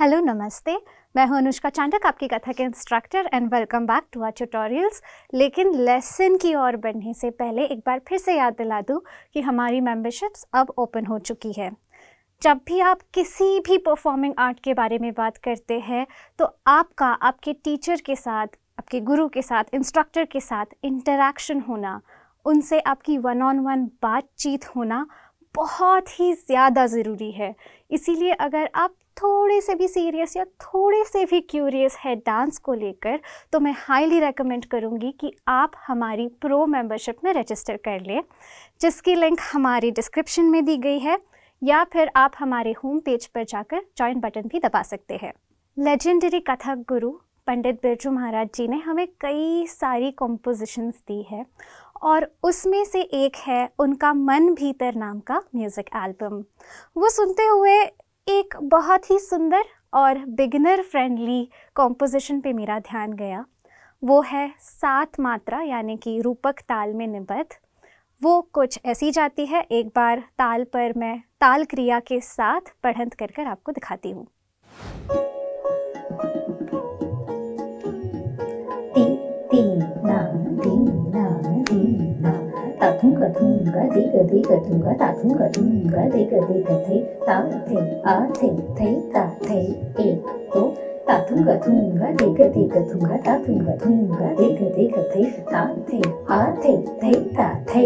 Hello नमस्ते मैं हूं अनुष्का चांडक आपकी कथा के instructor and welcome back to our tutorials लेकिन लेसन की ओर बढ़ने से पहले एक बार फिर से याद दिला दूं कि हमारी मेंबरशिप्स अब ओपन हो चुकी है जब भी आप किसी भी परफॉर्मिंग आर्ट के बारे में बात करते हैं तो आपका आपके टीचर के साथ आपके गुरु के साथ इंस्ट्रक्टर के साथ इंटरेक्शन होना उनसे आपकी वन ऑन वन बातचीत होना बहुत ही ज़्यादा ज़रूरी है इसीलिए अगर आप थोड़े से भी सीरियस या थोड़े से भी क्यूरियस है डांस को लेकर तो मैं हाईली रेकमेंड करूँगी कि आप हमारी प्रो मेंबरशिप में रजिस्टर कर लें जिसकी लिंक हमारी डिस्क्रिप्शन में दी गई है या फिर आप हमारे होम पेज पर जाकर ज्वाइन बटन भी दबा सकते हैं लेजेंडरी कथक गुरु पंडित बिरजू महाराज जी ने हमें कई सारी कॉम्पोजिशंस दी है और उसमें से एक है उनका मन भीतर नाम का म्यूज़िक एल्बम वो सुनते हुए एक बहुत ही सुंदर और बिगिनर फ्रेंडली कॉम्पोजिशन पे मेरा ध्यान गया वो है सात मात्रा यानी कि रूपक ताल में निबद्ध वो कुछ ऐसी जाती है एक बार ताल पर मैं ताल क्रिया के साथ पढ़ंत कर कर आपको दिखाती हूँ कथुं कथुं गा दे ग दे कथुं गा ताथुं कथुं गा दे ग दे कथे ता थे आ थे थे ता थे एक दो ताथुं कथुं गा दे ग दे कथुं गा ताथुं कथुं गा दे ग दे कथे ता थे आ थे थे ता थे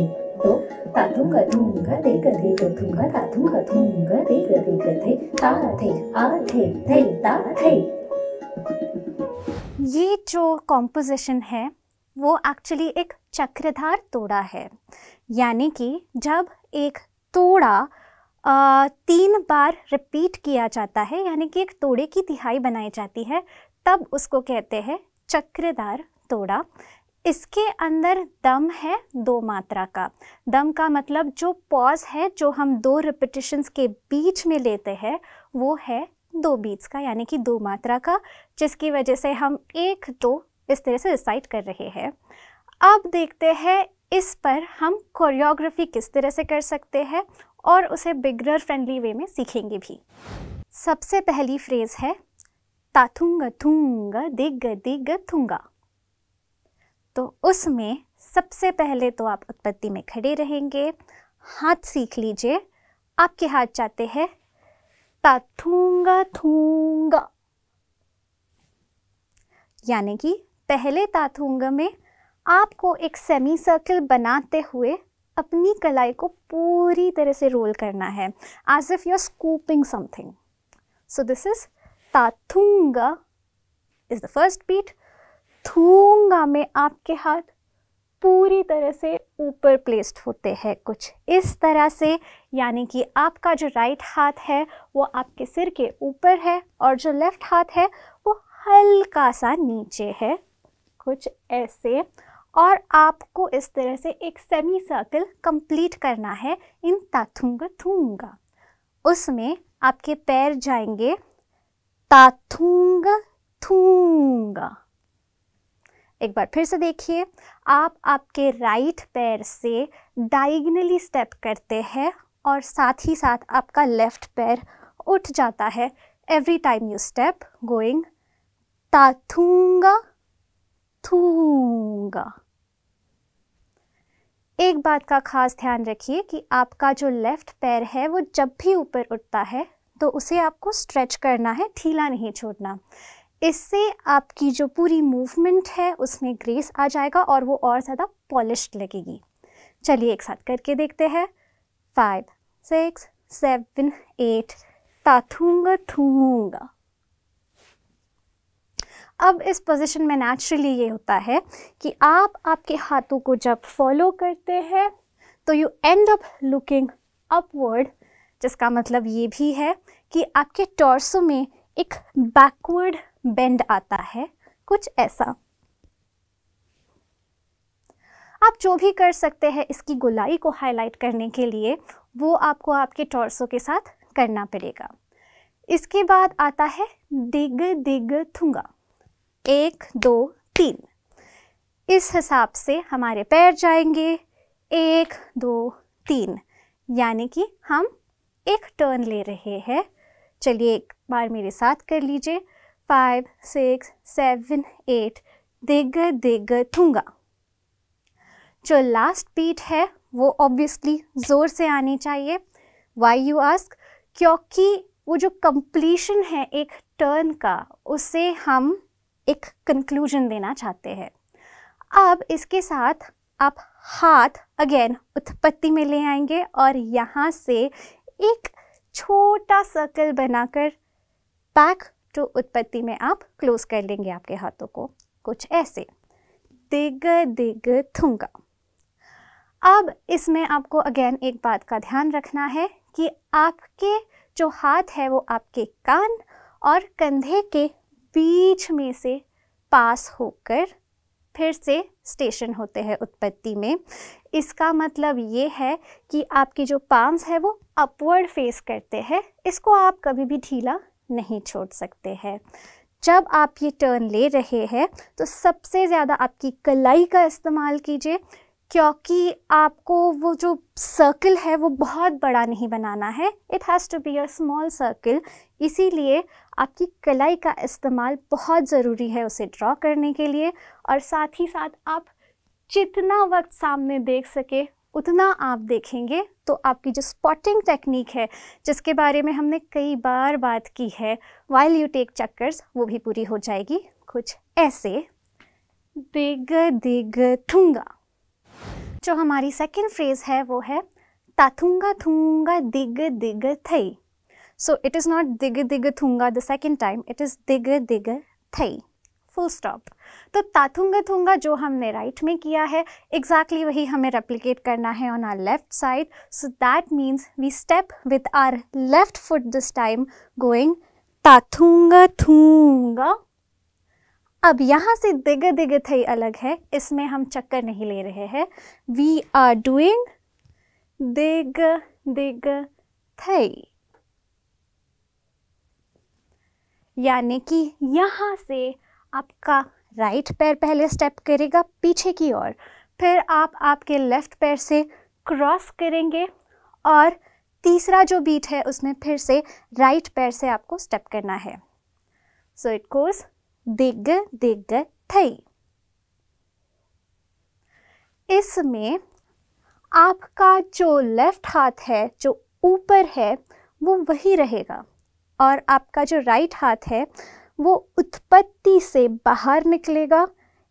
एक दो ताथुं कथुं गा दे ग दे कथुं गा ताथुं कथुं गा दे ग दे कथे ता थे आ थे थे ता थे ये जो कॉम्पोजिशन है वो एक्चुअली एक चक्रधार तोड़ा है यानी कि जब एक तोड़ा आ, तीन बार रिपीट किया जाता है यानी कि एक तोड़े की तिहाई बनाई जाती है तब उसको कहते हैं चक्रधार तोड़ा इसके अंदर दम है दो मात्रा का दम का मतलब जो पॉज है जो हम दो रिपीटिशंस के बीच में लेते हैं वो है दो बीट्स का यानी कि दो मात्रा का जिसकी वजह से हम एक दो इस तरह से रिसाइट कर रहे हैं अब देखते हैं इस पर हम कोरियोग्राफी किस तरह से कर सकते हैं और उसे बिगनर फ्रेंडली वे में सीखेंगे भी सबसे पहली फ्रेज़ है ताथुंग थुंग दिग दिग थुंगा तो उसमें सबसे पहले तो आप उत्पत्ति में खड़े रहेंगे हाथ सीख लीजिए आपके हाथ जाते हैं ताथुंग थुंगा यानी कि पहले तातुंग में आपको एक सेमी सर्कल बनाते हुए अपनी कलाई को पूरी तरह से रोल करना है as if you are scooping something so this is ताथुंगा इज द फर्स्ट बीट थूंगा में आपके हाथ पूरी तरह से ऊपर प्लेस्ड होते हैं कुछ इस तरह से यानी कि आपका जो राइट हाथ है वो आपके सिर के ऊपर है और जो लेफ्ट हाथ है वो हल्का सा नीचे है कुछ ऐसे और आपको इस तरह से एक सेमी सर्कल कंप्लीट करना है इन ताथुंग थूंगा उसमें आपके पैर जाएंगे ताथुंग थुंग एक बार फिर से देखिए आप आपके राइट पैर से डाइगनली स्टेप करते हैं और साथ ही साथ आपका लेफ्ट पैर उठ जाता है every time you step going ताथुंगा थूंगा एक बात का खास ध्यान रखिए कि आपका जो लेफ्ट पैर है वो जब भी ऊपर उठता है तो उसे आपको स्ट्रेच करना है ढीला नहीं छोड़ना इससे आपकी जो पूरी मूवमेंट है उसमें ग्रेस आ जाएगा और वो और ज़्यादा पॉलिश लगेगी चलिए एक साथ करके देखते हैं फाइव सिक्स सेवन एट ताथूंगा थूंगा अब इस पोजीशन में नेचुरली ये होता है कि आप आपके हाथों को जब फॉलो करते हैं तो you end up looking upward जिसका मतलब ये भी है कि आपके टॉर्सो में एक बैकवर्ड बेंड आता है कुछ ऐसा आप जो भी कर सकते हैं इसकी गुलाई को हाईलाइट करने के लिए वो आपको आपके टॉर्सो के साथ करना पड़ेगा इसके बाद आता है दिग दिग थुंगा एक दो तीन इस हिसाब से हमारे पैर जाएंगे एक दो तीन यानी कि हम एक टर्न ले रहे हैं चलिए एक बार मेरे साथ कर लीजिए फाइव सिक्स सेवन एट दिग दिग थूंगा जो लास्ट बीट है वो ऑब्वियसली ज़ोर से आनी चाहिए वाई यू आस्क क्योंकि वो जो कंप्लीशन है एक टर्न का उसे हम एक कंक्लूजन देना चाहते हैं अब इसके साथ आप हाथ अगेन उत्पत्ति में ले आएंगे और यहाँ से एक छोटा सर्कल बनाकर बैक टू उत्पत्ति में आप क्लोज कर लेंगे आपके हाथों को कुछ ऐसे दिग दिग थुंगा अब इसमें आपको अगेन एक बात का ध्यान रखना है कि आपके जो हाथ है वो आपके कान और कंधे के बीच में से पास होकर फिर से स्टेशन होते हैं उत्पत्ति में इसका मतलब ये है कि आपकी जो पाम्स है वो अपवर्ड फेस करते हैं इसको आप कभी भी ढीला नहीं छोड़ सकते हैं जब आप ये टर्न ले रहे हैं तो सबसे ज़्यादा आपकी कलाई का इस्तेमाल कीजिए क्योंकि आपको वो जो सर्कल है वो बहुत बड़ा नहीं बनाना है it has to be a small circle इसीलिए आपकी कलाई का इस्तेमाल बहुत ज़रूरी है उसे ड्रॉ करने के लिए और साथ ही साथ आप जितना वक्त सामने देख सके उतना आप देखेंगे तो आपकी जो स्पॉटिंग टेक्निक है जिसके बारे में हमने कई बार बात की है वाइल यू टेक चक्कर्स वो भी पूरी हो जाएगी कुछ ऐसे दिग दिग थूंगा जो हमारी सेकेंड फ्रेज है वो है ताथुंगा थूंगा दिग दिग थई So it is not dig dig thunga the second time, it is dig dig thai. Full stop तो ताथुंगा थुंगा जो हमने राइट right में किया है एग्जैक्टली exactly वही हमें रेप्लीकेट करना है on our left side so that means we step with our left foot this time going ताथुंगा थूंगा अब यहाँ से दिग दिग थई अलग है इसमें हम चक्कर नहीं ले रहे हैं वी आर डूइंग दिग दिग थई यानी कि यहाँ से आपका राइट पैर पहले स्टेप करेगा पीछे की ओर फिर आप आपके लेफ़्ट पैर से क्रॉस करेंगे और तीसरा जो बीट है उसमें फिर से राइट पैर से आपको स्टेप करना है सो इट गोज दिग दिग थई इसमें आपका जो लेफ्ट हाथ है जो ऊपर है वो वही रहेगा और आपका जो राइट हाथ है वो उत्पत्ति से बाहर निकलेगा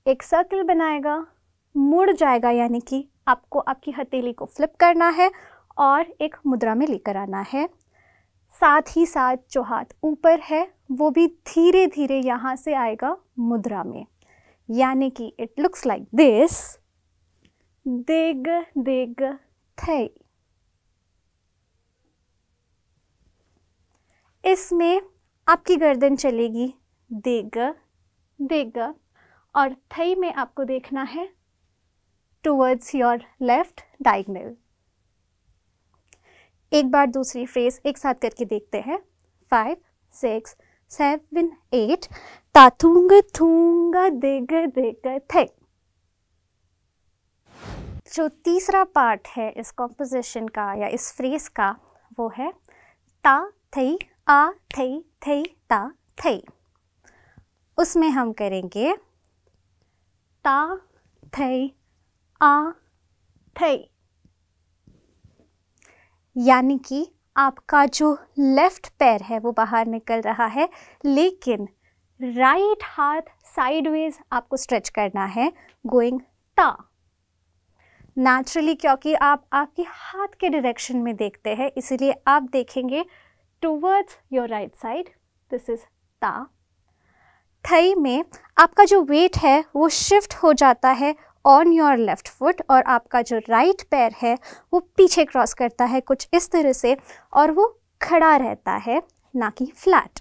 एक सर्कल बनाएगा मुड़ जाएगा यानी कि आपको आपकी हथेली को फ्लिप करना है और एक मुद्रा में लेकर आना है साथ ही साथ जो हाथ ऊपर है वो भी धीरे धीरे यहाँ से आएगा मुद्रा में यानी कि इट लुक्स लाइक दिस दिग दिग थे इसमें आपकी गर्दन चलेगी देग देग और थई में आपको देखना है टूवर्ड्स योर लेफ्ट डाइगनल एक बार दूसरी फ्रेज एक साथ करके देखते हैं फाइव सिक्स सेवन एट ताथुंग थूंग दिग दिग थे जो तीसरा पार्ट है इस कॉम्पोजिशन का या इस फ्रेज का वो है ता थई आ थे थे ता थे उसमें हम करेंगे ता थे आ थे यानी कि आपका जो लेफ्ट पैर है वो बाहर निकल रहा है लेकिन राइट हाथ साइडवेज आपको स्ट्रेच करना है गोइंग ता नेचुरली क्योंकि आप आपके हाथ के डायरेक्शन में देखते हैं इसलिए आप देखेंगे towards your right side this is ता थई में आपका जो वेट है वो शिफ्ट हो जाता है ऑन योर लेफ़्ट फुट और आपका जो राइट right पैर है वो पीछे क्रॉस करता है कुछ इस तरह से और वो खड़ा रहता है ना कि फ्लैट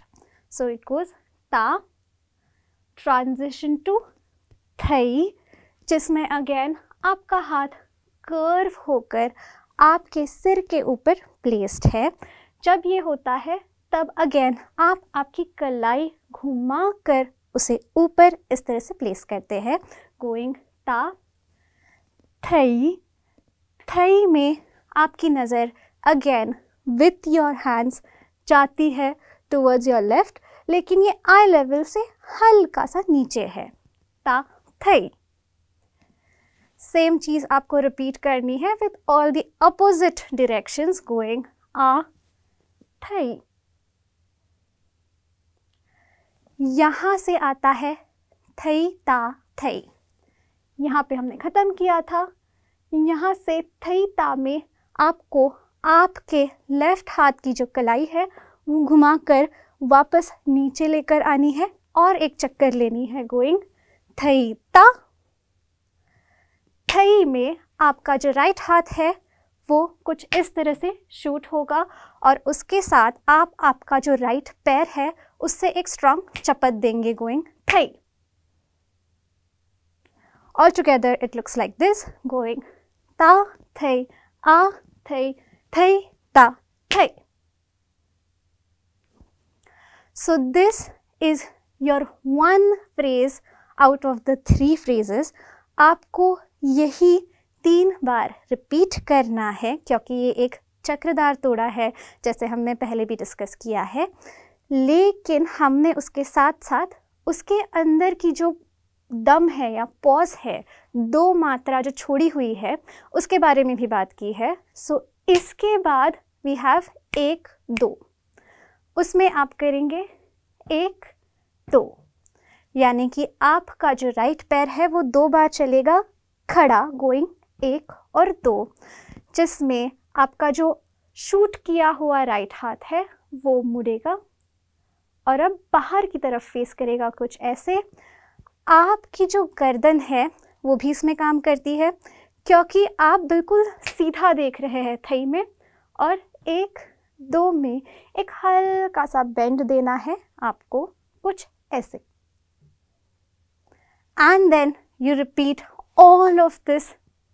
सो इट गोज ता ट्रांजिशन टू थई जिसमें अगेन आपका हाथ कर्व होकर आपके सिर के ऊपर प्लेस्ड है जब ये होता है तब अगेन आप आपकी कलाई घुमा कर उसे ऊपर इस तरह से प्लेस करते हैं गोइंग ता थई थई में आपकी नज़र अगेन विथ योर हैंड्स जाती है टूवर्ड्स योर लेफ्ट लेकिन ये आई लेवल से हल्का सा नीचे है ता थई सेम चीज़ आपको रिपीट करनी है with all the opposite directions going आ मिठाई यहां से आता है थई ता थई यहां पे हमने ख़त्म किया था यहां से थई ता में आपको आपके लेफ्ट हाथ की जो कलाई है वो घुमाकर वापस नीचे लेकर आनी है और एक चक्कर लेनी है गोइंग थई ता थई में आपका जो राइट हाथ है वो कुछ इस तरह से शूट होगा और उसके साथ आप आपका जो राइट पैर है उससे एक स्ट्रॉन्ग चपत देंगे going three all together it looks like this going ता थे आ थे थे ता थे so this is your one phrase out of the three phrases आपको यही तीन बार रिपीट करना है क्योंकि ये एक चक्रदार तोड़ा है जैसे हमने पहले भी डिस्कस किया है लेकिन हमने उसके साथ साथ उसके अंदर की जो दम है या पॉज है दो मात्रा जो छोड़ी हुई है उसके बारे में भी बात की है सो so, इसके बाद वी हैव एक दो उसमें आप करेंगे एक दो यानी कि आपका जो राइट पैर है वो दो बार चलेगा खड़ा गोइंग एक और दो जिसमें आपका जो शूट किया हुआ राइट हाथ है वो मुड़ेगा और अब बाहर की तरफ फेस करेगा कुछ ऐसे आपकी जो गर्दन है वो भी इसमें काम करती है क्योंकि आप बिल्कुल सीधा देख रहे हैं थई में और एक दो में एक हल्का सा बेंड देना है आपको कुछ ऐसे and then you repeat all of this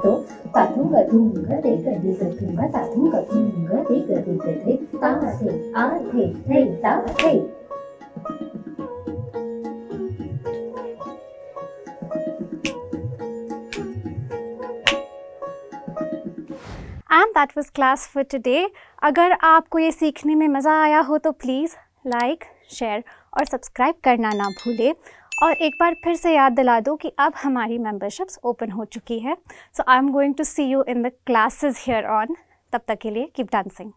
तो ता आ थे थे ता थे and that was class for today अगर आपको ये सीखने में मज़ा आया हो तो प्लीज़ लाइक शेयर और सब्सक्राइब करना ना भूले और एक बार फिर से याद दिला दो कि अब हमारी मेंबरशिप्स ओपन हो चुकी है so I am going to see you in the classes here on तब तक के लिए कीप डांसिंग